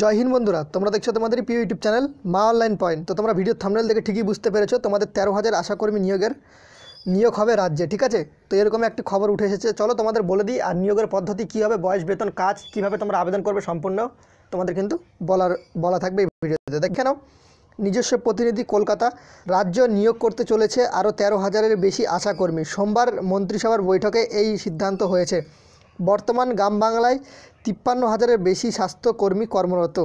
জয় হিন্দ বন্ধুরা তোমরা দেখছো তোমাদের প্রিয় YouTube channel Ma online point তো তোমরা ভিডিও থামনেল দেখে ঠিকই বুঝতে পেরেছো তোমাদের তেরো হাজার আশাকর্মী নিয়োগের নিয়োগ হবে রাজ্যে ঠিক আছে তো এরকম একটি খবর উঠে এসেছে চলো তোমাদের বলে দিই আর নিয়োগের পদ্ধতি কী হবে বয়স বেতন কাজ কীভাবে তোমরা আবেদন করবে সম্পূর্ণ তোমাদের কিন্তু বলার বলা থাকবে এই ভিডিওতে দেখে নাও নিজস্ব প্রতিনিধি কলকাতা রাজ্য নিয়োগ করতে চলেছে আরও তেরো হাজারের বেশি আশাকর্মী সোমবার মন্ত্রিসভার বৈঠকে এই সিদ্ধান্ত হয়েছে বর্তমান গ্রামবাংলায় তিপ্পান্ন হাজারের বেশি স্বাস্থ্যকর্মী কর্মরত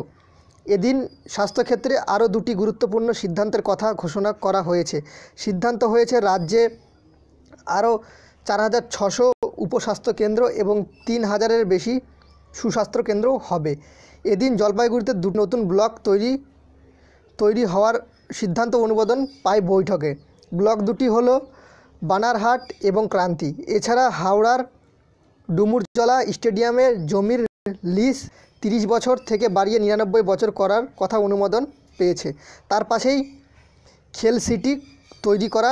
এদিন স্বাস্থ্যক্ষেত্রে আরও দুটি গুরুত্বপূর্ণ সিদ্ধান্তের কথা ঘোষণা করা হয়েছে সিদ্ধান্ত হয়েছে রাজ্যে আরও চার হাজার ছশো উপস্বাস্থ্য কেন্দ্র এবং তিন হাজারের বেশি সুস্বাস্থ্য কেন্দ্র হবে এদিন জলপাইগুড়িতে দু নতুন ব্লক তৈরি তৈরি হওয়ার সিদ্ধান্ত অনুমোদন পায় বৈঠকে ব্লক দুটি হলো বানারহাট এবং ক্রান্তি এছাড়া হাওড়ার ডুমুরজলা স্টেডিয়ামে জমির লিজ তিরিশ বছর থেকে বাড়িয়ে নিরানব্বই বছর করার কথা অনুমোদন পেয়েছে তার পাশেই খেল সিটি তৈরি করা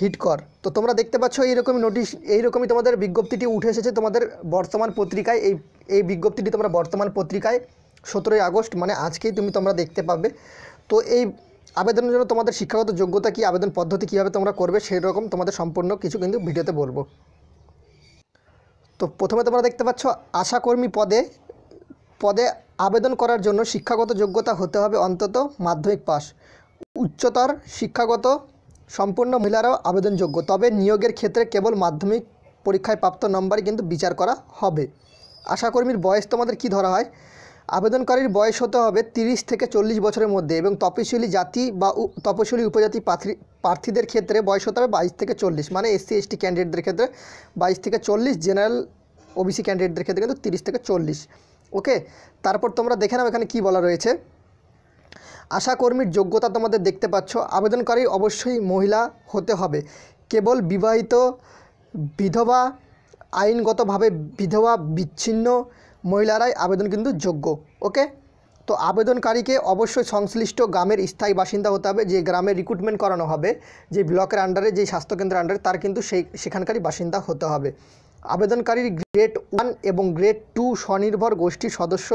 হিটকর তো তোমরা দেখতে পাচ্ছ এইরকমই নোটিশ এইরকমই তোমাদের বিজ্ঞপ্তিটি উঠে এসেছে তোমাদের বর্তমান পত্রিকায় এই এই বিজ্ঞপ্তিটি তোমরা বর্তমান পত্রিকায় সতেরোই আগস্ট মানে আজকেই তুমি তোমরা দেখতে পাবে তো এই আবেদনের জন্য তোমাদের শিক্ষাগত যোগ্যতা কি আবেদন পদ্ধতি কীভাবে তোমরা করবে সেই রকম তোমাদের সম্পূর্ণ কিছু কিন্তু ভিডিওতে বলবো তো প্রথমে তোমরা দেখতে পাচ্ছ আশাকর্মী পদে পদে আবেদন করার জন্য শিক্ষাগত যোগ্যতা হতে হবে অন্তত মাধ্যমিক পাস উচ্চতর শিক্ষাগত সম্পূর্ণ মহিলারাও আবেদনযোগ্য তবে নিয়োগের ক্ষেত্রে কেবল মাধ্যমিক পরীক্ষায় প্রাপ্ত নম্বরই কিন্তু বিচার করা হবে আশাকর্মীর বয়স তোমাদের কি ধরা হয় আবেদনকারীর বয়স হতে হবে তিরিশ থেকে চল্লিশ বছরের মধ্যে এবং তপশিলি জাতি বা তপশিলি উপজাতি প্রার্থীদের ক্ষেত্রে বয়স হতে হবে বাইশ থেকে চল্লিশ মানে এসসি এসটি ক্যান্ডিডেটদের ক্ষেত্রে বাইশ থেকে চল্লিশ জেনারেল ওবিসি ক্যান্ডিডেটদের ক্ষেত্রে কিন্তু তিরিশ থেকে চল্লিশ ওকে তারপর তোমরা দেখে নাও এখানে কি বলা রয়েছে আশাকর্মীর যোগ্যতা তোমাদের দেখতে পাচ্ছ আবেদনকারী অবশ্যই মহিলা হতে হবে কেবল বিবাহিত বিধবা আইনগতভাবে বিধবা বিচ্ছিন্ন মহিলারাই আবেদন কিন্তু যোগ্য ওকে তো আবেদনকারীকে অবশ্যই সংশ্লিষ্ট গ্রামের স্থায়ী বাসিন্দা হতে হবে যে গ্রামে রিক্রুটমেন্ট করানো হবে যে ব্লকের আন্ডারে যে স্বাস্থ্যকেন্দ্রের আন্ডারে তার কিন্তু সেই সেখানকারই বাসিন্দা হতে হবে আবেদনকারীর গ্রেড ওয়ান এবং গ্রেড টু স্বনির্ভর গোষ্ঠীর সদস্য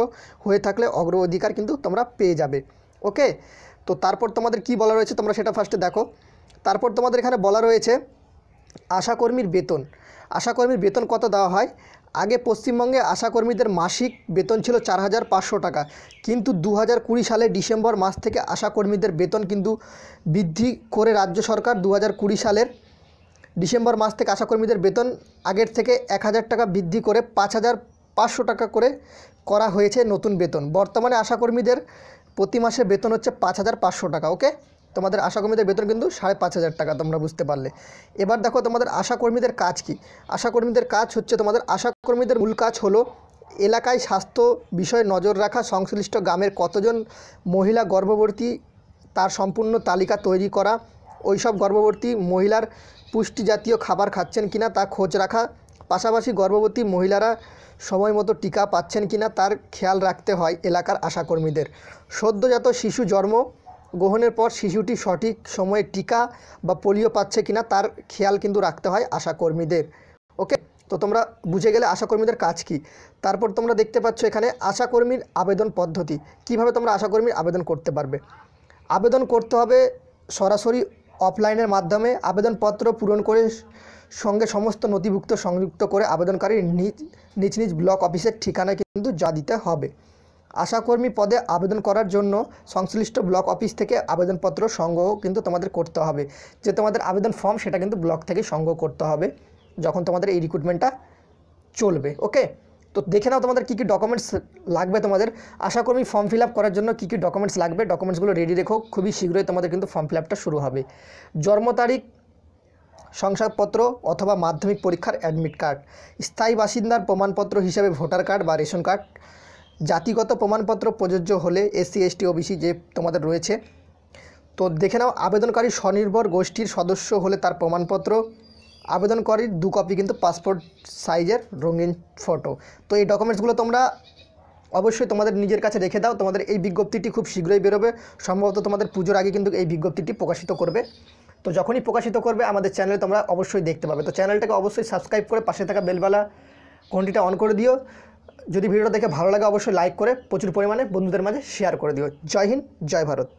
হয়ে থাকলে অগ্র অধিকার কিন্তু তোমরা পেয়ে যাবে ওকে তো তারপর তোমাদের কি বলা রয়েছে তোমরা সেটা ফার্স্টে দেখো তারপর তোমাদের এখানে বলা রয়েছে আশাকর্মীর বেতন আশাকর্মীর বেতন কত দেওয়া হয় আগে পশ্চিমবঙ্গে আশাকর্মীদের মাসিক বেতন ছিল চার হাজার পাঁচশো টাকা কিন্তু দু হাজার কুড়ি সালে ডিসেম্বর মাস থেকে আশাকর্মীদের বেতন কিন্তু বৃদ্ধি করে রাজ্য সরকার দু হাজার কুড়ি সালের ডিসেম্বর মাস থেকে আশাকর্মীদের বেতন আগের থেকে এক হাজার টাকা বৃদ্ধি করে পাঁচ হাজার পাঁচশো টাকা করে করা হয়েছে নতুন বেতন বর্তমানে আশাকর্মীদের প্রতি মাসে বেতন হচ্ছে পাঁচ হাজার পাঁচশো টাকা ওকে তোমাদের আশাকর্মীদের বেতন কিন্তু সাড়ে পাঁচ হাজার টাকা তোমরা বুঝতে পারলে এবার দেখো তোমাদের আশাকর্মীদের কাজ কি আশাকর্মীদের কাজ হচ্ছে তোমাদের আশাকর্মীদের মূল কাজ হলো এলাকায় স্বাস্থ্য বিষয়ে নজর রাখা সংশ্লিষ্ট গ্রামের কতজন মহিলা গর্ভবতী তার সম্পূর্ণ তালিকা তৈরি করা ওইসব গর্ভবতী মহিলার পুষ্টি জাতীয় খাবার খাচ্ছেন কিনা তা খোঁজ রাখা পাশাপাশি গর্ভবতী মহিলারা সময় মতো টিকা পাচ্ছেন কিনা তার খেয়াল রাখতে হয় এলাকার আশাকর্মীদের সদ্যজাত শিশু জন্ম গ্রহণের পর শিশুটি সঠিক সময়ে টিকা বা পোলিও পাচ্ছে কিনা তার খেয়াল কিন্তু রাখতে হয় আশাকর্মীদের ওকে তো তোমরা বুঝে গেলে আশাকর্মীদের কাজ কি তারপর তোমরা দেখতে পাচ্ছ এখানে আশাকর্মীর আবেদন পদ্ধতি কিভাবে তোমরা আশাকর্মীর আবেদন করতে পারবে আবেদন করতে হবে সরাসরি অফলাইনের মাধ্যমে আবেদনপত্র পূরণ করে সঙ্গে সমস্ত নথিভুক্ত সংযুক্ত করে আবেদনকারীর নিজ নিজ নিজ ব্লক অফিসের ঠিকানায় কিন্তু যা দিতে হবে আশাকর্মী পদে আবেদন করার জন্য সংশ্লিষ্ট ব্লক অফিস থেকে আবেদনপত্র সংগ্রহ কিন্তু তোমাদের করতে হবে যে তোমাদের আবেদন ফর্ম সেটা কিন্তু ব্লক থেকে সংগ্রহ করতে হবে যখন তোমাদের এই রিক্রুটমেন্টটা চলবে ওকে তো দেখে নাও তোমাদের কী কী ডকুমেন্টস লাগবে তোমাদের আশাকর্মী ফর্ম ফিল আপ করার জন্য কী কী ডকুমেন্টস লাগবে ডকুমেন্টসগুলো রেডি রেখো খুবই শীঘ্রই তোমাদের কিন্তু ফর্ম ফিল আপটা শুরু হবে জন্ম তারিখ শংসাপত্র অথবা মাধ্যমিক পরীক্ষার অ্যাডমিট কার্ড স্থায়ী বাসিন্দার প্রমাণপত্র হিসেবে ভোটার কার্ড বা রেশন কার্ড জাতিগত প্রমাণপত্র প্রযোজ্য হলে এসসি এসটি ওবিসি যে তোমাদের রয়েছে তো দেখে নাও আবেদনকারী স্বনির্ভর গোষ্ঠীর সদস্য হলে তার প্রমাণপত্র আবেদনকারীর দু কপি কিন্তু পাসপোর্ট সাইজের রঙিন ফটো তো এই ডকুমেন্টসগুলো তোমরা অবশ্যই তোমাদের নিজের কাছে রেখে দাও তোমাদের এই বিজ্ঞপ্তিটি খুব শীঘ্রই বেরোবে সম্ভবত তোমাদের পুজোর আগে কিন্তু এই বিজ্ঞপ্তিটি প্রকাশিত করবে তো যখনই প্রকাশিত করবে আমাদের চ্যানেলে তোমরা অবশ্যই দেখতে পাবে তো চ্যানেলটাকে অবশ্যই সাবস্ক্রাইব করে পাশে থাকা বেলবেলা ঘন্টিটা অন করে দিও যদি ভিডিওটা দেখে ভালো লাগে অবশ্যই লাইক করে প্রচুর পরিমাণে বন্ধুদের মাঝে শেয়ার করে দিও জয় হিন্দ জয় ভারত